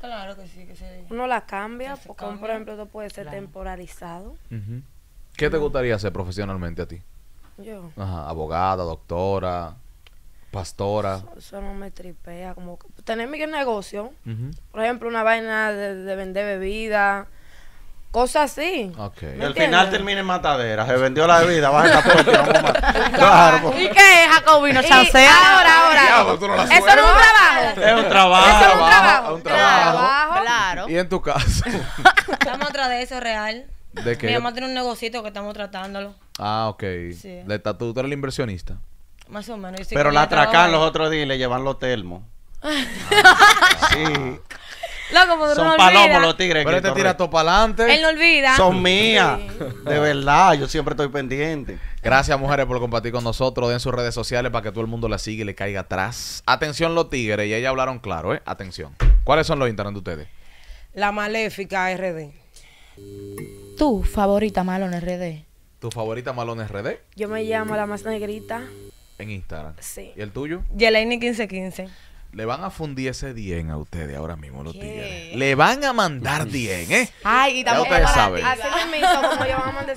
Claro que sí, que Uno la cambia, porque por ejemplo, esto puede ser temporalizado. ¿Qué te gustaría hacer profesionalmente a ti? Yo. Ajá, abogada, doctora, pastora. Eso, no me tripea, como tener mi negocio, por ejemplo, una vaina de, de vender bebida Cosas así. El Y al final termina en matadera. Se vendió la vida baja la puerta y Claro. ¿Y qué es, Jacobino? Chancea. Ahora, ahora. Eso no es un trabajo. Es un trabajo. es un trabajo. Un trabajo. Claro. Y en tu caso. Estamos atrás de eso, real. ¿De qué? Mi mamá tiene un negocito que estamos tratándolo. Ah, ok. ¿De tatu? ¿Tú eres el inversionista? Más o menos. Pero la atracan los otros días y le llevan los termos. Ah, sí. Son palomos los tigres. Pero te este tira todo para adelante. Él olvida. Son mías. De verdad, yo siempre estoy pendiente. Gracias, mujeres, por compartir con nosotros. Den sus redes sociales para que todo el mundo la siga y le caiga atrás. Atención, los tigres. Y ella hablaron claro, ¿eh? Atención. ¿Cuáles son los internet de ustedes? La Maléfica RD. Tu favorita Malón RD. ¿Tu favorita Malón RD? Yo me llamo la más negrita. En Instagram. Sí. ¿Y el tuyo? Yelaine 1515. Le van a fundir ese 10 a ustedes ahora mismo, los días. Le van a mandar 10, ¿eh? Ay, y también Ya ustedes saben.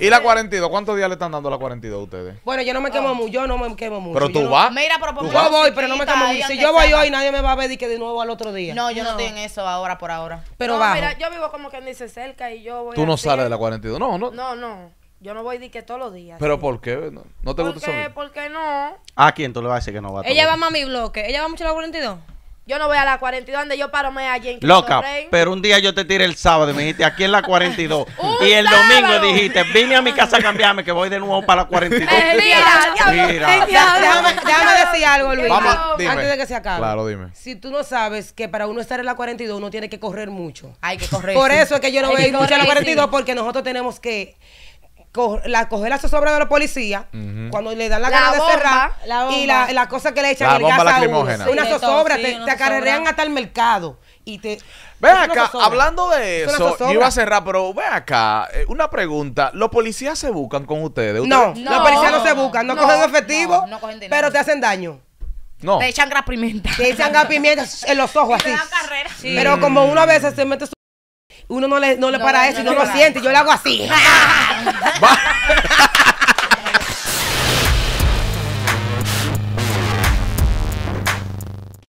¿Y la 42? ¿Cuántos días le están dando la 42 a ustedes? Bueno, yo no me quemo oh. mucho. Yo no me quemo mucho. Pero tú vas. mira, pero Yo voy, pero no me quemo mucho. Si yo voy hoy, nadie me va a pedir que de nuevo al otro día. No, yo no, estoy en eso ahora por ahora. Pero no, Mira, yo vivo como que dice cerca y yo voy. Tú no sales de la 42. No, no. No, no. Yo no voy de que todos los días. ¿Pero por qué? ¿No, no te gusta qué? ¿Por qué no? ¿A quién tú le vas a decir que no va? Ella va a mi bloque. ¿Ella va mucho a la 42? Yo no voy a la 42, donde yo paro me allí en Loca, pero un día yo te tiré el sábado y me dijiste, aquí en la 42. y el domingo dijiste, vine a mi casa a cambiarme, que voy de nuevo para la 42. Eh, mira, Mira. Déjame, déjame, decir algo, Luis, Vamos, antes de que se acabe. Claro, dime. Si tú no sabes que para uno estar en la 42 uno tiene que correr mucho. Hay que correr. Por eso es que yo no voy a ir mucho a la 42, porque nosotros tenemos que la coger la zozobra de los policías cuando le dan la, cara gana de cerrar y la, cosa que le echan el gas a una zozobra, te, acarrean hasta el mercado y te... Ven acá, hablando de eso, yo iba a cerrar, pero ven acá, eh, una pregunta. ¿Los policías se buscan con ustedes? No, los policías no se buscan, no, cogen efectivo, pero te hacen daño. No. Te echan gas pimienta. Te echan gas pimienta en los ojos así. Pero como una vez se mete su uno no le, no le para eso y no lo siente. Yo le hago así.